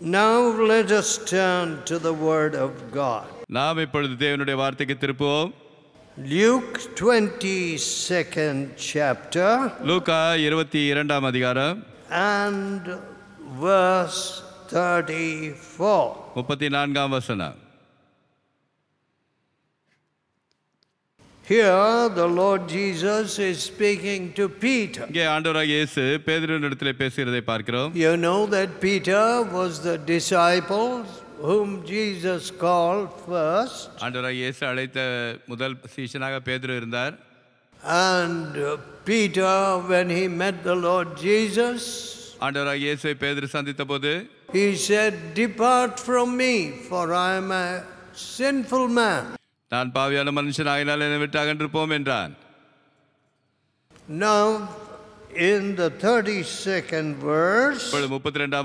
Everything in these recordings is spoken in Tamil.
Now let us turn to the word of God. Luke 22nd chapter Luca and verse 34 Here the Lord Jesus is speaking to Peter. இங்கே ஆண்டவராக இயேசு பேதுருவின் இடத்திலே பேசுகிறதை பார்க்கிறோம். You know that Peter was the disciple whom Jesus called first. ஆண்டவராக இயேசு அழைத்த முதல் சீஷனாக பேதுரு இருந்தார். And Peter when he met the Lord Jesus ஆண்டவராக இயேசுவை பேதுரு சந்தித்தபோது he said depart from me for I am a sinful man. நான் பாவியான என்னை என்றான் Now, in the 32nd verse, 31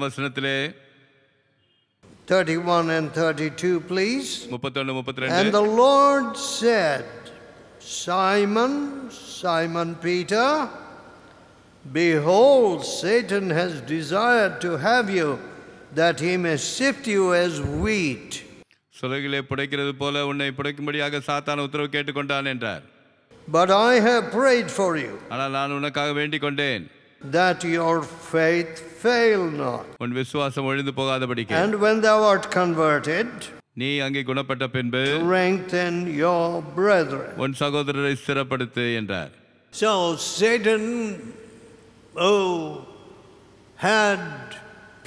and 32, please. And the Lord said, Simon, Simon Peter, Behold, Satan has desired to have you, that he may sift you as wheat. சிறகிலே புடைக்கிறது போல உன்னை புடைக்கும்படியாக சாத்தான உத்தரவு கேட்டுக்கொண்டான் என்றார் But I have prayed for you. ஆனால் நான் உனக்காக வேண்டிக் கொண்டேன் that your faith fail not. உன் விசுவாசம் ஒழிந்து போகாதபடிக்கு And when thou art converted, நீ அங்கே குணப்பட்ட பின்பு strengthen your brethren. உன் சகோதரரை ஸ்திரப்படுத்து என்றார் So Satan oh had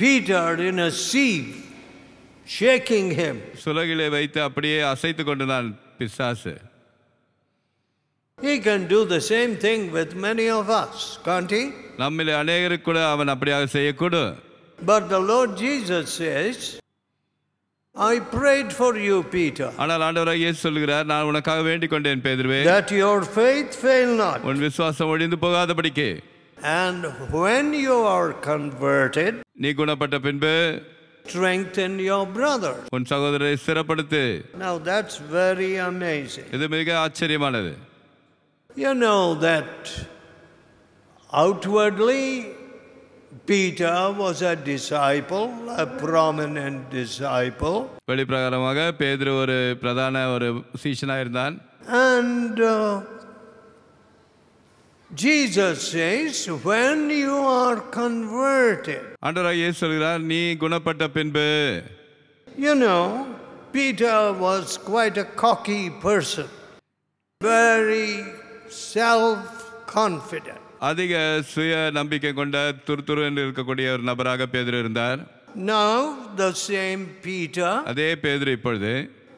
Peter in a sieve shaking him. சுலகிலே வைத்து அப்படியே அசைத்து கொண்டிருந்தான் பிசாசு He can do the same thing with many of us, can't he? நம்மிலே அநேகருக்கு கூட அவன் அப்படியாக செய்யக்கூடும் But the Lord Jesus says, I prayed for you, Peter, ஆனால் ஆண்டவராக இயேசு சொல்கிறார் நான் உனக்காக வேண்டிக் கொண்டேன் பேதுருவே that your faith fail not. உன் விசுவாசம் ஒழிந்து போகாதபடிக்கு And when you are converted, நீ குணப்பட்ட பின்பு strengthen your brother. Now that's very amazing. You know that outwardly Peter was a disciple, a prominent disciple. And uh, Jesus says, when you are converted. You know, Peter was quite a cocky person, very self-confident. அதிக Now the same Peter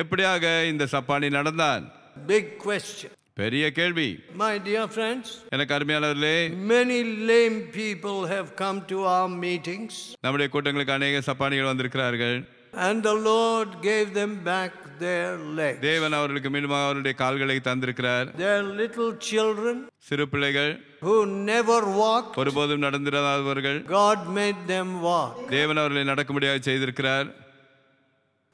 எப்படியாக இந்த சப்பானி நடந்தான் பிக் கொஸ்டின் பெரிய கேள்வி மை டியர் ஃப்ரெண்ட்ஸ் எனக்கு அருமையானவர்களே many lame people have come to our meetings நம்முடைய கூட்டங்களுக்கு அநேக சப்பானிகள் வந்திருக்கிறார்கள் and the lord gave them back their legs தேவன் அவர்களுக்கு மீண்டும் அவருடைய கால்களை தந்திருக்கிறார் their little children சிறு பிள்ளைகள் who never walked ஒருபோதும் நடந்திராதவர்கள் god made them walk தேவன் அவர்களை முடியாத செய்திருக்கிறார்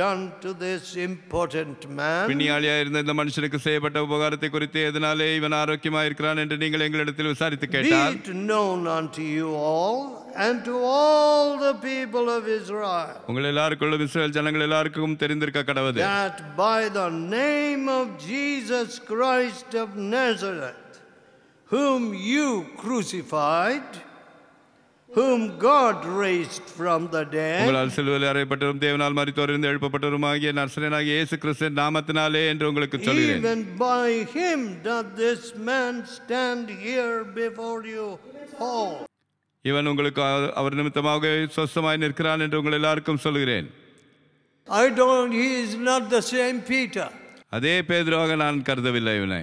done to this important man. Bini alia irna idha manushre ke sevata upagarite kuriti idhnaale even arokima irkran ente ningal engalathil usarite ketta. Be it known unto you all and to all the people of Israel. That by the name of Jesus Christ of Nazareth, whom you crucified whom God raised from the dead. உங்களால் சிலுவையில் அறையப்பட்டவரும் தேவனால் மரித்தோரிலிருந்து எழுப்பப்பட்டவருமாகிய நர்சரனாகிய இயேசு கிறிஸ்து நாமத்தினாலே என்று உங்களுக்கு சொல்கிறேன். Even by him doth this man stand here before you whole. இவன் உங்களுக்கு அவர் நிமித்தமாக சொஸ்தமாய் நிற்கிறான் என்று உங்கள் எல்லாருக்கும் சொல்கிறேன். I don't he is not the same Peter. அதே பேதுருவாக நான் கருதவில்லை இவனை.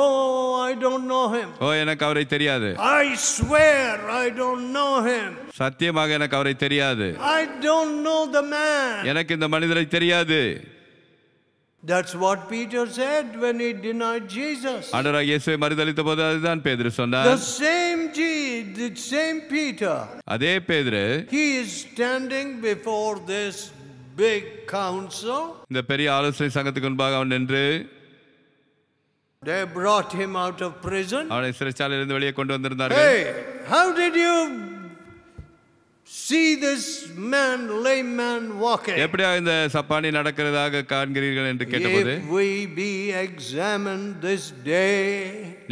Oh I don't know him. ஓ எனக்கு அவரை தெரியாது. I swear I don't know him. சத்தியமாக எனக்கு அவரை தெரியாது. I don't know the man. எனக்கு இந்த மனிதரை தெரியாது. That's what Peter said when he denied Jesus. ஆண்டவராக இயேசுவை மறுதலித்த போது அதுதான் பேதுரு சொன்னார். The same Jesus, the same Peter. அதே பேதுரு He is standing before this big council. இந்த பெரிய ஆலோசனை சங்கத்துக்கு முன்பாக அவன் நின்று They brought him out of prison. அவனை சிறைச்சாலையிலிருந்து வெளியே கொண்டு வந்திருந்தார்கள். Hey, how did you see this man lame man walking? எப்படியா இந்த சப்பானி நடக்கிறதாக காண்கிறீர்கள் என்று கேட்டபோது If we be examined this day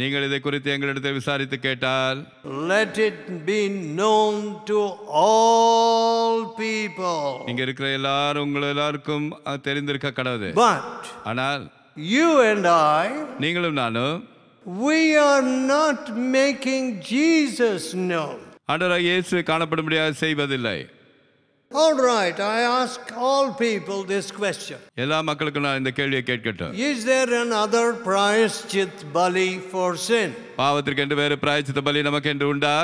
நீங்கள் இதை குறித்து எங்களிடத்தில் விசாரித்து கேட்டால் let it be known to all people இங்க இருக்கிற எல்லாரும் உங்கள் எல்லாருக்கும் தெரிந்திருக்க கடவுது but ஆனால் you and I, நீங்களும் நானும் we are not making Jesus known. ஆண்டவராக இயேசு காணப்படும்படியாக செய்வதில்லை All right, I ask all people this question. எல்லா மக்களுக்கும் நான் இந்த கேள்வியை கேட்கட்டும். Is there another price, bali for sin? பாவத்திற்கு என்று வேறு பிராயச்சித்த பலி நமக்கு என்று உண்டா?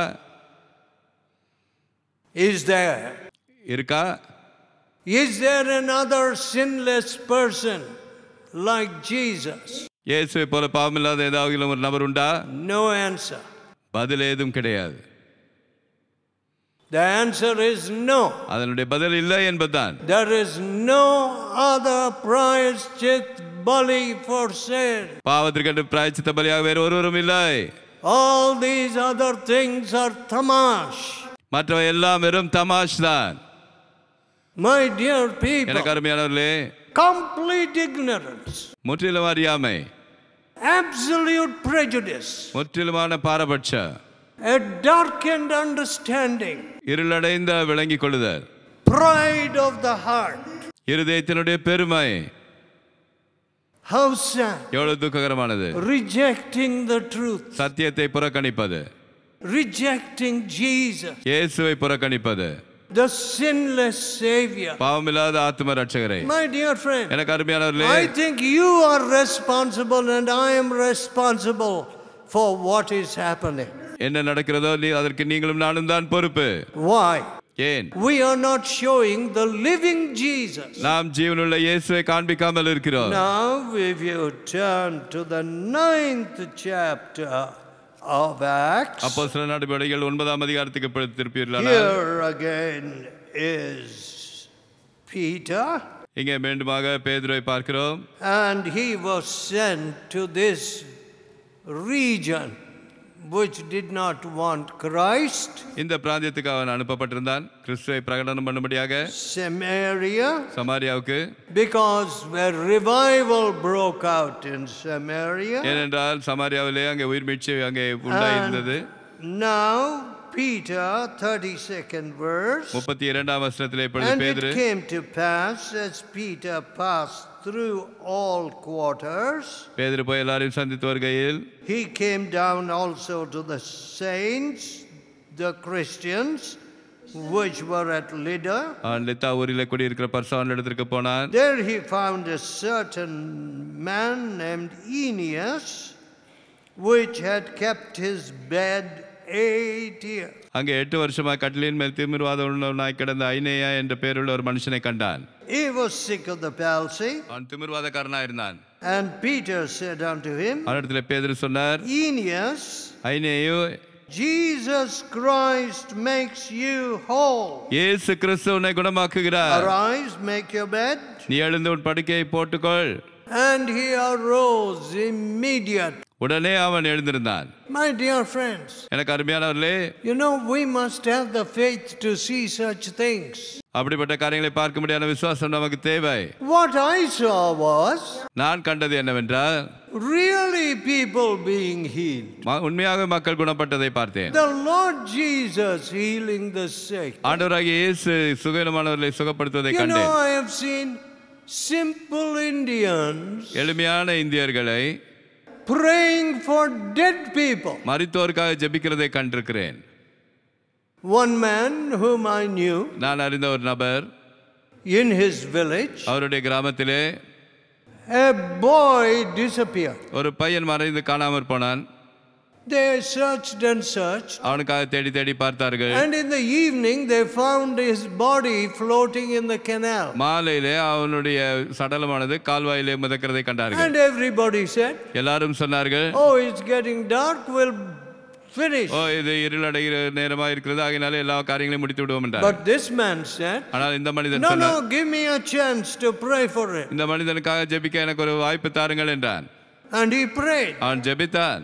Is there? இருக்கா? Is there another sinless person? like Jesus? இயேசுவை போல பாவமில்லாத ஏதாவது ஒரு நபர் உண்டா நோ ஆன்சர் பதில் ஏதும் கிடையாது The answer is no. அதனுடைய பதில் இல்லை என்பதுதான். There is no other price chit bali for sale. பாவத்திற்கென்று பிராயச்சித்த பலியாக வேறு ஒருவரும் இல்லை. All these other things are தமாஷ். மற்றவை எல்லாம் வெறும் தமாஷ் தான். My dear people. எனக்கு அருமையானவர்களே complete ignorance முற்றிலும் அறியாமை absolute prejudice முற்றிலுமான பாரபட்ச a darkened understanding இருளடைந்த விளங்கிக் கொள்ளுதல் pride of the heart இருதயத்தினுடைய பெருமை how sad எவ்வளவு துக்ககரமானது rejecting the truth சத்தியத்தை புறக்கணிப்பது rejecting jesus இயேசுவை புறக்கணிப்பது the sinless savior my dear friend i think you are responsible and i am responsible for what is happening why we are not showing the living jesus now if you turn to the ninth chapter of Acts. Here again is Peter. And he was sent to this region. which did not want Christ. இந்த பிராந்தியத்துக்கு அவன் அனுப்பப்பட்டிருந்தான் கிறிஸ்துவை பிரகடனம் பண்ணும்படியாக Samaria சமாரியாவுக்கு because where revival broke out in Samaria ஏனென்றால் சமாரியாவிலே அங்கே உயிர் உயிர்மீட்சி அங்கே உண்டாயிருந்தது now Peter, 32nd verse. And it came to pass as Peter passed through all quarters. He came down also to the saints, the Christians, which were at Lydda. லித்தா There he found a certain man named Aeneas, which had kept his bed eight years. அங்கே எட்டு வருஷமா கட்டிலின் மேல் திமிர்வாதம் உள்ளவனாய் கிடந்த ஐனேயா என்ற பேருள்ள ஒரு மனுஷனை கண்டான் He was sick of the palsy. அவன் திமிர்வாதக்காரனாக இருந்தான் And Peter said unto him, அவனிடத்தில் பேதுரு சொன்னார், Aeneas, ஐனேயோ Jesus Christ makes you whole. இயேசு கிறிஸ்து உன்னை குணமாக்குகிறார். Arise, make your bed. நீ எழுந்து உன் படுக்கையை போட்டுக்கொள். And he arose immediately. உடனே அவன் எழுந்திருந்தான். My dear friends, எனக்கு அருமையானவர்களே you know we must have the faith to see such things. அப்படிப்பட்ட காரியங்களை பார்க்க முடியாத விசுவாசம் நமக்கு தேவை what i saw was நான் கண்டது என்னவென்றால் really people being healed உண்மையாக மக்கள் குணப்பட்டதை பார்த்தேன் the lord jesus healing the sick ஆண்டவராகிய இயேசு சுகமானவர்களை சுகப்படுத்துவதை கண்டேன் you know i have seen simple indians எளிமையான இந்தியர்களை praying for dead people. One man whom I knew. In his village. A boy disappeared. They searched and searched. அவனுக்காக தேடி தேடி பார்த்தார்கள். And in the evening they found his body floating in the canal. மாலையிலே அவனுடைய சடலமானது கால்வாயிலே மிதக்கிறதை கண்டார்கள். And everybody said. எல்லாரும் சொன்னார்கள். Oh it's getting dark we'll finish. ஓ இது இருளடைகிற நேரமா இருக்கிறது ஆகையினால எல்லா காரியங்களையும் முடித்து விடுவோம் என்றார். But this man said. ஆனால் இந்த மனிதன் சொன்னார். No no give me a chance to pray for it. இந்த மனிதனுக்காக ஜெபிக்க எனக்கு ஒரு வாய்ப்பு தாருங்கள் என்றான். And he prayed. அவன் ஜெபித்தான்.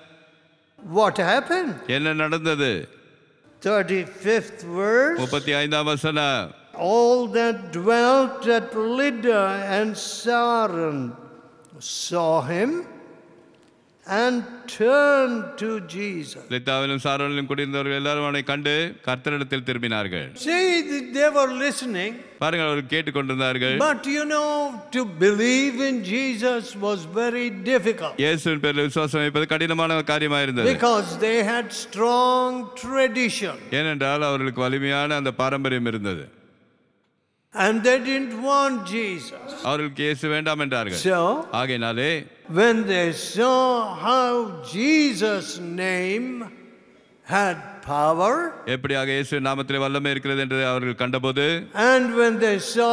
What happened? 35th verse. All that dwelt at Lydda and Saran saw him and turn to Jesus. Letaavilum saaralum kudindavargal ellarum avanai kandu kartharidathil thirumbinargal. See they were listening. But you know to believe in Jesus was very difficult. Yesuvin perla viswasam ipo kadinamana kaaryam irundathu. Because they had strong tradition. Yenendral avargalukku valimiyana andha paramparayam irundathu. And they didn't want Jesus. So, when they saw how Jesus' name had power, and when they saw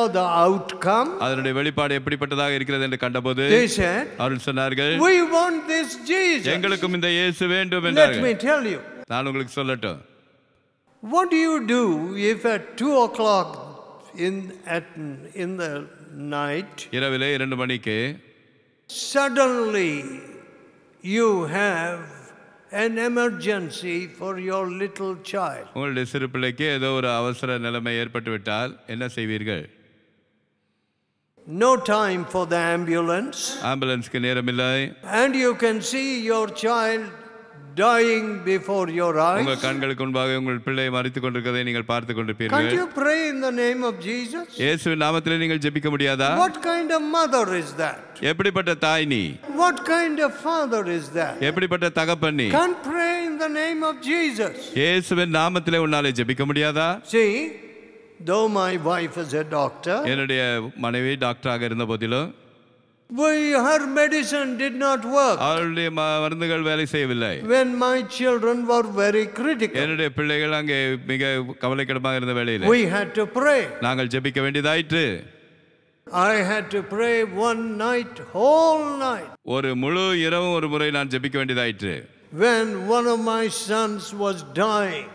the outcome, they said, We want this Jesus. Let me tell you. What do you do if at 2 o'clock in, at, in the night, இரவிலே மணிக்கு suddenly you have an emergency for your little child. உங்களுடைய சிறு பிள்ளைக்கு ஏதோ ஒரு அவசர நிலைமை ஏற்பட்டுவிட்டால் என்ன செய்வீர்கள் No time for the ambulance. ஆம்புலன்ஸ்க்கு நேரமில்லை And you can see your child dying before your eyes உங்கள் கண்களுக்கு முன்பாக உங்கள் பிள்ளை மரித்துக் கொண்டிருக்கிறதை நீங்கள் பார்த்துக் கொண்டிருப்பீர்கள் can you pray in the name of jesus இயேசுவின் நாமத்தில் நீங்கள் ஜெபிக்க முடியாதா what kind of mother is that எப்படிப்பட்ட தாய் நீ what kind of father is that எப்படிப்பட்ட தகப்பன் நீ can pray in the name of jesus இயேசுவின் நாமத்தில் உன்னாலே ஜெபிக்க முடியாதா see though my wife is a doctor என்னுடைய மனைவி டாக்டராக இருந்த போதிலும் We, her medicine did not work. When my children were very critical, we had to pray. I had to pray one night, whole night. When one of my sons was dying,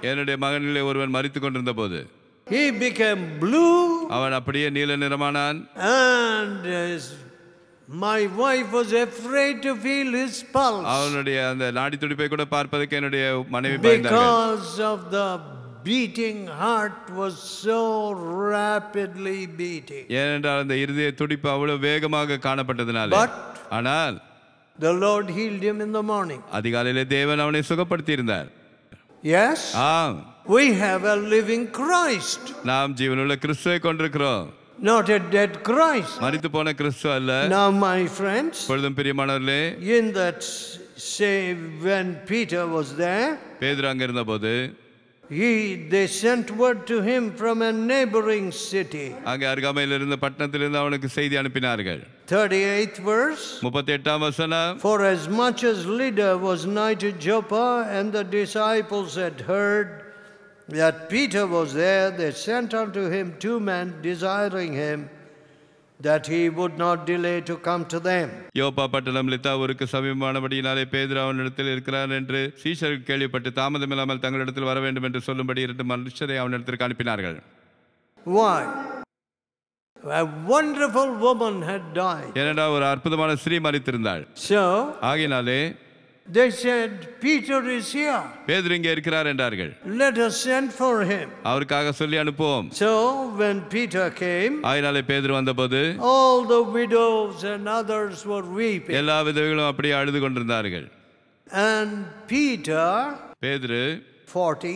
he became blue and his My wife was afraid to feel his pulse. அவனுடைய அந்த நாடி துடிப்பை கூட பார்ப்பதற்கு என்னுடைய மனைவி பயந்தாங்க. Because of the beating heart was so rapidly beating. ஏனென்றால் அந்த இருதய துடிப்பு அவ்வளவு வேகமாக காணப்பட்டதனால. But ஆனால் the Lord healed him in the morning. அதிகாலையிலே தேவன் அவனை சுகப்படுத்தி Yes. ஆம். We have a living Christ. நாம் ஜீவனுள்ள கிறிஸ்துவை கொண்டிருக்கிறோம். Not a dead Christ. Now my friends. In that say when Peter was there. he they sent word to him from a neighboring city 38th verse for as much as Lydda was nigh to Joppa and the disciples had heard that Peter was there, they sent unto him two men desiring him that he would not delay to come to them. யோபா பட்டணம் லித்தாவூருக்கு சமீபமானபடியினாலே பேதுரு அவனிடத்தில் இருக்கிறார் என்று சீஷர்கள் கேள்விப்பட்டு தாமதமில்லாமல் தங்களிடத்தில் வர வேண்டும் என்று சொல்லும்படி இரண்டு மனுஷரை அவனிடத்திற்கு அனுப்பினார்கள் Why? A wonderful woman had died. ஏனென்றால் ஒரு அற்புதமான ஸ்திரீ மரித்திருந்தாள். So, ஆகினாலே They said, Peter is here. பேதுரு இங்கே இருக்கிறார் என்றார்கள். Let us send for him. அவருக்காக சொல்லி So when Peter came, ஆயினாலே பேதுரு all the widows and others were weeping. எல்லா அழுது And Peter பேதுரு 40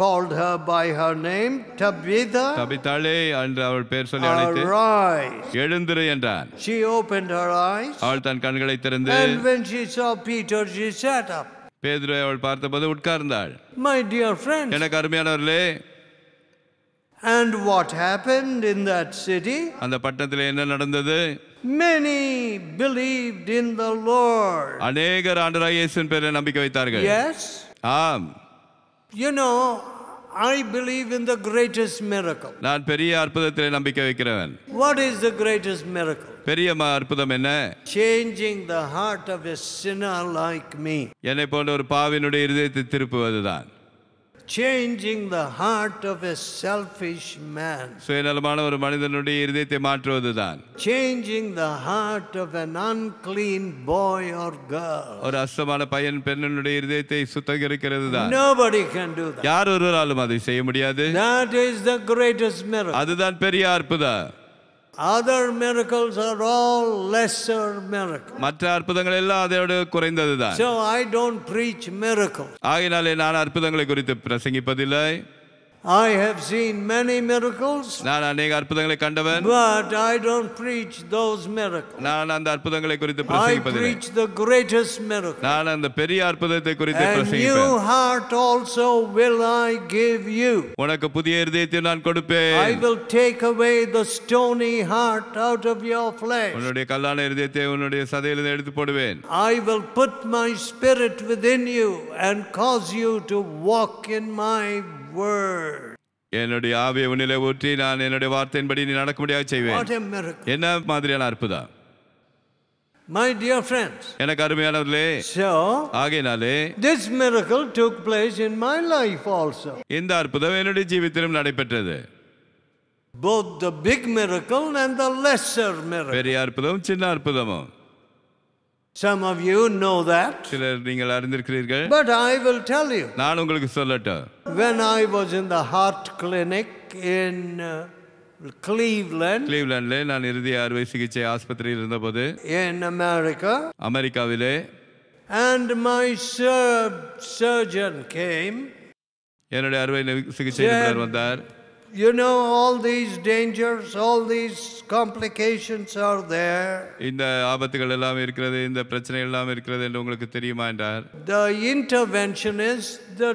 called her by her name, Tabitha. Tabitha, என்று அவள் பெயர் சொல்லி She opened her eyes. And when she saw Peter, she sat up. My dear friends. And what happened in that city? அந்த பட்டணத்தில் என்ன day. Many believed in the Lord. அநேகர் Yes. ஆம். You know, I believe in the greatest miracle. நான் பெரிய அற்புதத்திலே நம்பிக்கை வைக்கிறவன். What is the greatest miracle? பெரிய அற்புதம் என்ன? Changing the heart of a sinner like me. என்னை போன்ற ஒரு பாவினுடைய இதயத்தை திருப்புவதுதான். changing the heart of a selfish man சுயநலமான ஒரு மனிதனுடைய இதயத்தை மாற்றுவதுதான் changing the heart of an unclean boy or girl ஒரு அசுத்தமான பையன் பெண்ணுடைய இதயத்தை சுத்திகரிக்கிறது தான் nobody can do that யார் ஒருவராலும் அதை செய்ய முடியாது that is the greatest miracle அதுதான் பெரிய அற்புதம் Other miracles are all lesser miracles. மற்ற அற்புதங்கள் எல்லாம் அதோடு குறைந்ததுதான். So I don't preach miracles. ஆகையினாலே நான் அற்புதங்களை குறித்து பிரசங்கிப்பதில்லை. I have seen many miracles. But I don't preach those miracles. I preach the greatest miracle. A new heart also will I give you. I will take away the stony heart out of your flesh. I will put my spirit within you and cause you to walk in my word. என்னுடைய ஆவியை உன்னிலே ஊற்றி நான் என்னுடைய வார்த்தையின்படி நீ நடக்க முடியாக செய்வேன் என்ன மாதிரியான அற்புதம் My dear friends, எனக்கு அருமையானவர்களே so, ஆகையினாலே this miracle took place in my life also. இந்த அற்புதம் என்னுடைய ஜீவித்திலும் நடைபெற்றது both the big miracle and the lesser miracle. பெரிய அற்புதம் சின்ன Some of you know that. சிலர் நீங்கள் அறிந்திருக்கிறீர்கள். But I will tell you. நான் உங்களுக்கு சொல்லட்டும். When I was in the heart clinic in Cleveland uh, கிளீவ்லேண்ட்ல நான் இருதய அறுவை சிகிச்சை ஆஸ்பத்திரியில் இருந்தபோது in America அமெரிக்காவிலே and my sur surgeon came என்னுடைய அறுவை சிகிச்சை நிபுணர் வந்தார் You know, all these dangers, all these complications are there. இந்த ஆபத்துகள் எல்லாம் இருக்கிறது இந்த பிரச்சனை எல்லாம் இருக்கிறது என்று உங்களுக்கு தெரியுமா என்றார் The intervention is the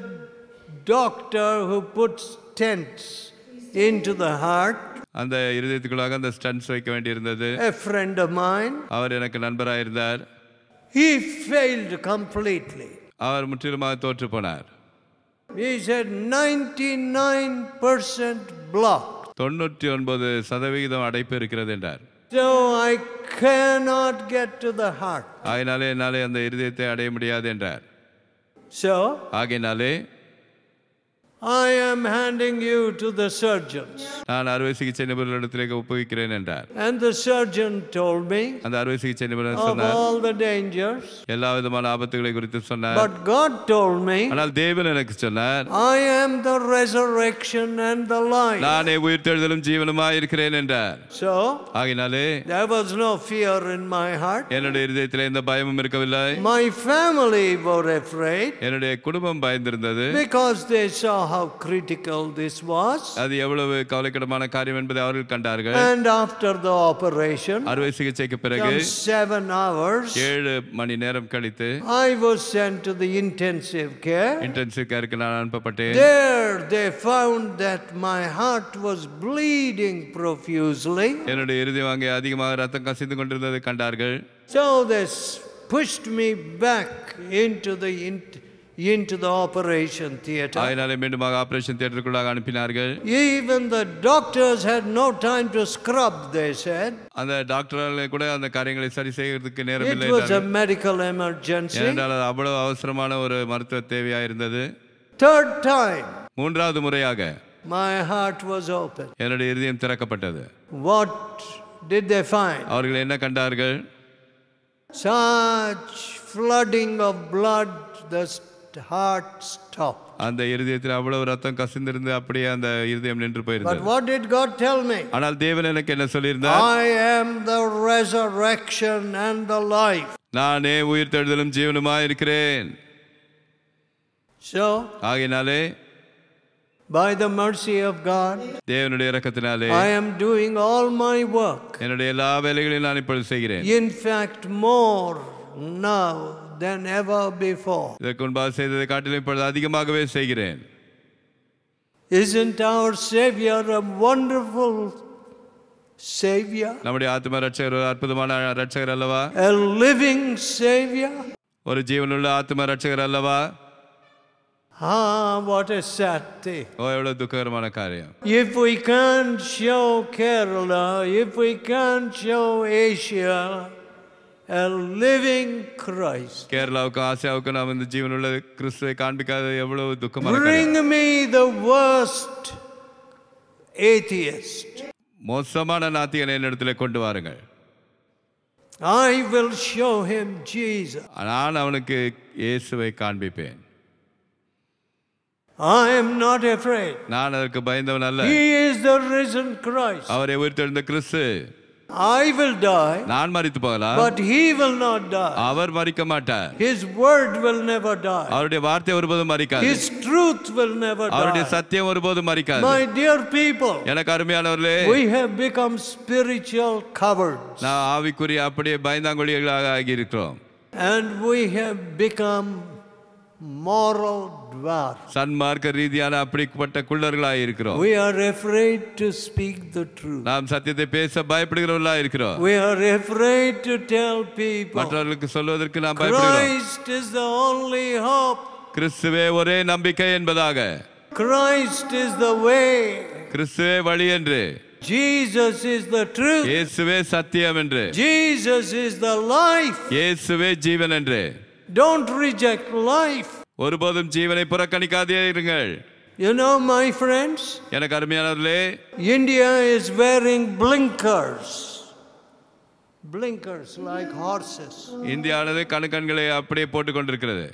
doctor who puts stents into the heart. அந்த இருதயத்துக்குள்ளாக அந்த ஸ்டன்ஸ் வைக்க வேண்டியிருந்தது A friend of mine. அவர் எனக்கு நண்பராக இருந்தார் He failed completely. அவர் முற்றிலுமாக தோற்று போனார் is at 99% blocked. தொண்ணூற்றி ஒன்பது சதவிகிதம் அடைப்பு இருக்கிறது என்றார் So I cannot get to the heart. ஆயினாலே என்னாலே அந்த இருதயத்தை அடைய முடியாது என்றார் So ஆகினாலே I am handing you to the surgeons. And the surgeon told me of all the dangers. But God told me, I am the resurrection and the life. So, there was no fear in my heart. My family were afraid because they saw how critical this was. அது எவ்வளவு கவலைக்கிடமான காரியம் என்பதை அவர்கள் கண்டார்கள். And after the operation, அறுவை சிகிச்சைக்கு பிறகு seven hours, 7 மணி நேரம் கழித்து I was sent to the intensive care. Intensive கேருக்கு நான் அனுப்பப்பட்டேன். There they found that my heart was bleeding profusely. என்னுடைய இருதயவாங்கை அதிகமாக ரத்தம் கசிந்து கொண்டிருந்ததை கண்டார்கள். So this pushed me back into the intensive into the operation theater. அதனாலே மீண்டுமாக ஆபரேஷன் தியேட்டருக்குள்ளாக அனுப்பினார்கள். Even the doctors had no time to scrub they said. அந்த டாக்டர்களே கூட அந்த காரியங்களை சரி செய்கிறதுக்கு நேரம் இல்லை. It was a medical emergency. ஏனென்றால் அவ்வளவு அவசரமான ஒரு மருத்துவ தேவையா இருந்தது. Third time. மூன்றாவது முறையாக my heart was open. என்னுடைய இதயம் திறக்கப்பட்டது. What did they find? அவர்கள் என்ன கண்டார்கள்? Such flooding of blood the heart stop அந்த இருதயத்தில் அவ்வளவு ரத்தம் கசிந்திருந்து அப்படியே அந்த இருதயம் நின்று போயிருந்தது what did God tell me ஆனால் தேவன் எனக்கு என்ன சொல்லியிருந்தார் I am the resurrection and the life நானே உயிர் தெழுதலும் ஜீவனுமாய் இருக்கிறேன் சோ ஆகினாலே by the mercy of God தேவனுடைய இரக்கத்தினாலே I am doing all my work என்னுடைய எல்லா வேலைகளையும் நான் இப்பொழுது செய்கிறேன் in fact more now than ever before. இதற்கு முன்பாக செய்ததை காட்டிலும் இப்பொழுது அதிகமாகவே செய்கிறேன் Isn't our Savior a wonderful Savior? நம்முடைய ஆத்ம ரட்சகர் ஒரு அற்புதமான ரட்சகர் அல்லவா? A living Savior? ஒரு ஜீவனுள்ள ஆத்ம ரட்சகர் அல்லவா? Ah, what a sad thing. ஓ எவ்வளவு துக்ககரமான காரியம். If we can't show Kerala, if we can't show Asia, a living Christ. கேரளாவுக்கு ஆசியாவுக்கு நாம் இந்த ஜீவனுள்ள கிறிஸ்துவை காண்பிக்காத எவ்வளவு துக்கமான Bring me the worst atheist. மோசமான நாத்திகனை என்னிடத்தில் கொண்டு வாருங்கள் I will show him Jesus. நான் அவனுக்கு இயேசுவை காண்பிப்பேன் I am not afraid. நான் அதற்கு பயந்தவன் அல்ல. He is the risen Christ. அவரை உயிர்த்தெழுந்த கிறிஸ்து I will die. But he will not die. His word will never die. His truth will never die. My dear people. We have become spiritual cowards. And we have become moral dwarfs. சன்மார்க்க ரீதியான அப்படிப்பட்ட குள்ளர்களாய் இருக்கிறோம். We are afraid to speak the truth. நாம் சத்தியத்தை பேச பயப்படுகிறவர்களாய் இருக்கிறோம். We are afraid to tell people. மற்றவர்களுக்கு சொல்வதற்கு நாம் பயப்படுகிறோம். Christ is the only hope. கிறிஸ்துவே ஒரே நம்பிக்கை என்பதாக. Christ is the way. கிறிஸ்துவே வழி என்று. Jesus is the truth. இயேசுவே சத்தியம் என்று. Jesus is the life. இயேசுவே ஜீவன் என்று. Don't reject life. ஒருபோதும் ஜீவனை புறக்கணிக்காதே இருங்கள் You know, my friends, எனக்கு அருமையானவர்களே India is wearing blinkers. Blinkers like horses. இந்தியானது கணுக்கண்களை அப்படியே போட்டுக்கொண்டிருக்கிறது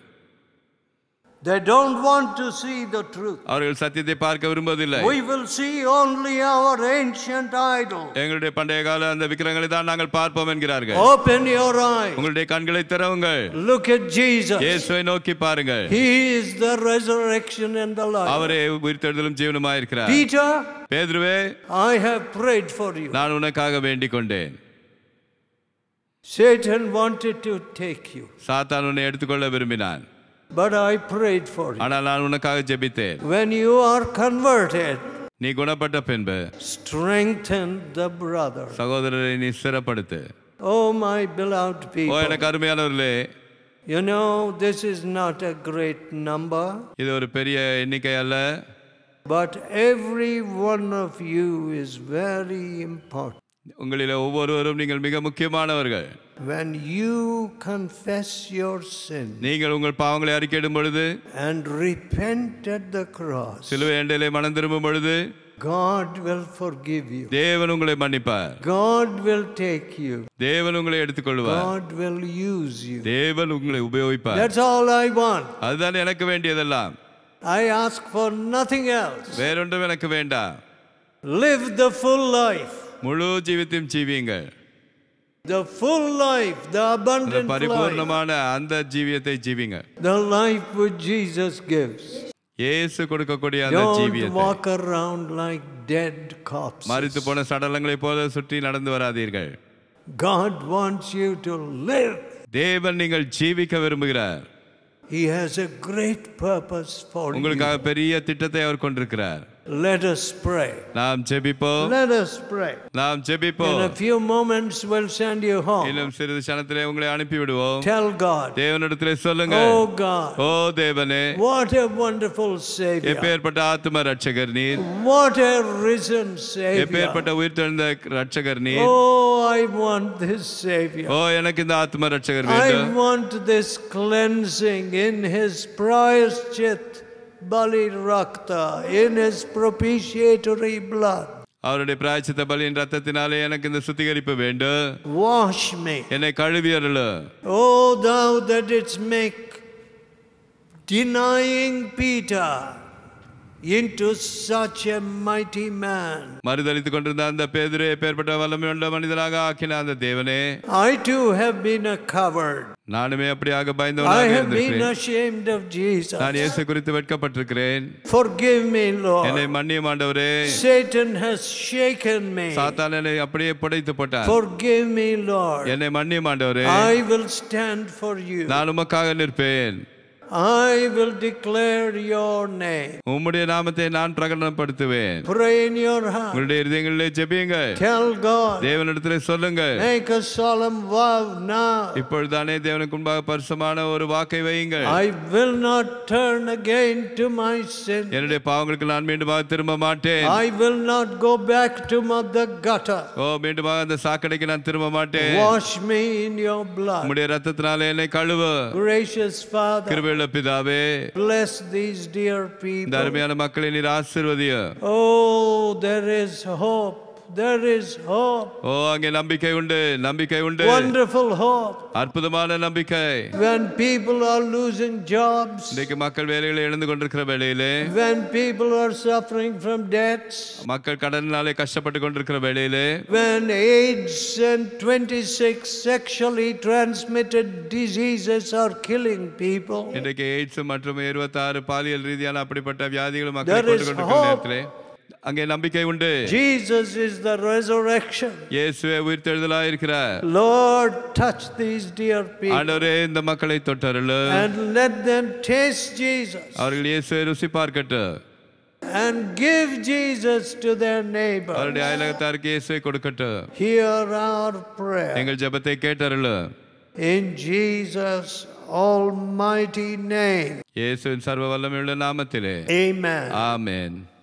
They don't want to see the truth. அவர்கள் சத்தியத்தை பார்க்க விரும்புவதில்லை. We will see only our ancient idol. எங்களுடைய பண்டைய கால அந்த விக்கிரங்களை தான் நாங்கள் பார்ப்போம் என்கிறார்கள். Open your eyes. உங்களுடைய கண்களை திறவுங்கள். Look at Jesus. இயேசுவை நோக்கி பாருங்கள். He is the resurrection and the life. அவரே உயிர்த்தெழுதலும் ஜீவனுமாய் இருக்கிறார். Peter, பேதுருவே, I have prayed for you. நான் உனக்காக வேண்டிக் கொண்டேன். Satan wanted to take you. சாத்தான் உன்னை எடுத்துக்கொள்ள விரும்பினான். But I prayed for you. When you are converted, strengthen the brother. சகோதரரை நீ சிறப்படுத்து. Oh my beloved people. You know this is not a great number. But every one of you is very important. உங்களில் ஒவ்வொருவரும் நீங்கள் மிக முக்கியமானவர்கள் when you confess your sin நீங்கள் உங்கள் பாவங்களை அறிக்கையிடும் பொழுது and repent at the cross சிலுவை சிலுவையிலே மனம் திரும்பும் பொழுது God will forgive you. தேவன் உங்களை மன்னிப்பார். God will take you. தேவன் உங்களை எடுத்துக்கொள்வார். God will use you. தேவன் உங்களை உபயோகிப்பார். That's all I want. அதுதான் எனக்கு வேண்டியதெல்லாம். I ask for nothing else. வேறொன்றும் எனக்கு வேண்டாம். Live the full life. முழு ஜீவித்தையும் ஜீவியுங்கள் The full life, the abundant பரிபூர்ணமான அந்த ஜீவியத்தை ஜீவிங்க The life which Jesus gives. இயேசு கொடுக்கக்கூடிய அந்த ஜீவியத்தை Don't walk around like dead corpses. மரித்து போன சடலங்களைப் போல சுற்றி நடந்து வராதீர்கள் God wants you to live. தேவன் நீங்கள் ஜீவிக்க விரும்புகிறார் He has a great purpose for you. உங்களுக்காக பெரிய திட்டத்தை அவர் கொண்டிருக்கிறார் Let us pray. நாம் ஜெபிப்போம். Let us pray. நாம் ஜெபிப்போம். In a few moments we'll send you home. இன்னும் சிறிது Tell God. தேவனிடத்திலே சொல்லுங்க. Oh God. What a wonderful savior. What a இரட்சகர் நீர். What a risen savior. Oh I want this savior. O I want this cleansing in his priceless Bali Rakta in his propitiatory blood. அவருடைய பிராய்ச்சித்த பலியின் ரத்தத்தினாலே எனக்கு இந்த சுத்திகரிப்பு வேண்டும் வாஷ் மீ என்னை கழுவி அருள O thou that it's make denying Peter into such a mighty man மறுதலித்துக் கொண்டிருந்த அந்த பேதுரு பேர்பட்ட உள்ள மனிதனாக ஆக்கின அந்த தேவனே i too have been a coward நானுமே அப்படியாக பயந்தவனாக இருந்தேன் i have been ashamed of jesus நான் இயேசு குறித்து வெட்கப்பட்டிருக்கிறேன் forgive me lord என்னை மன்னியும் ஆண்டவரே satan has shaken me சாத்தான் என்னை அப்படியே புடைத்து போட்டான் forgive me lord என்னை மன்னியும் ஆண்டவரே i will stand for you நான் உமக்காக நிற்பேன் I will declare your name. உம்முடைய நாமத்தை நான் பிரகடனப்படுத்துவேன். Pray in your heart. உங்களுடைய இதயங்களிலே ஜெபியுங்க. Tell God. தேவனிடத்தில் சொல்லுங்க. Make a solemn vow now. இப்பொழுதானே தேவனுக்கு முன்பாக பரிசுத்தமான ஒரு வாக்கை வையுங்க. I will not turn again to my sin. என்னுடைய பாவங்களுக்கு நான் மீண்டும் திரும்ப மாட்டேன். I will not go back to the gutter. ஓ மீண்டும் அந்த சாக்கடைக்கு நான் திரும்ப மாட்டேன். Wash me in your blood. உம்முடைய இரத்தத்தினாலே என்னை கழுவு. Gracious Father. கிருபை ഞങ്ങളുടെ പിതാവേ bless these dear people മക്കളെ നീ ആശീർവദിയ oh there is hope there is hope. ஓ அங்கே நம்பிக்கை உண்டு நம்பிக்கை உண்டு wonderful hope. அற்புதமான நம்பிக்கை when people are losing jobs இன்றைக்கு மக்கள் வேலைகளை இழந்து கொண்டிருக்கிற வேளையிலே when people are suffering from debts மக்கள் கடனாலே கஷ்டப்பட்டு கொண்டிருக்கிற வேளையிலே when AIDS and 26 sexually transmitted diseases are killing people இன்றைக்கு எய்ட்ஸ் மற்றும் 26 பாலியல் ரீதியான அப்படிப்பட்ட வியாதிகள் மக்கள் கொண்டு கொண்டிருக்கிற நேரத்திலே Jesus is the resurrection இயேசுவே உயிர்த்தெழுதலா இருக்கிறார் Lord touch these dear people and let them taste Jesus and give Jesus to their neighbor. அவருடைய அயலகத்தாருக்கு இயேசுவை கொடுக்கட்டும். Hear our prayer. In Jesus almighty name. இயேசுவின் சர்வ Amen. Amen.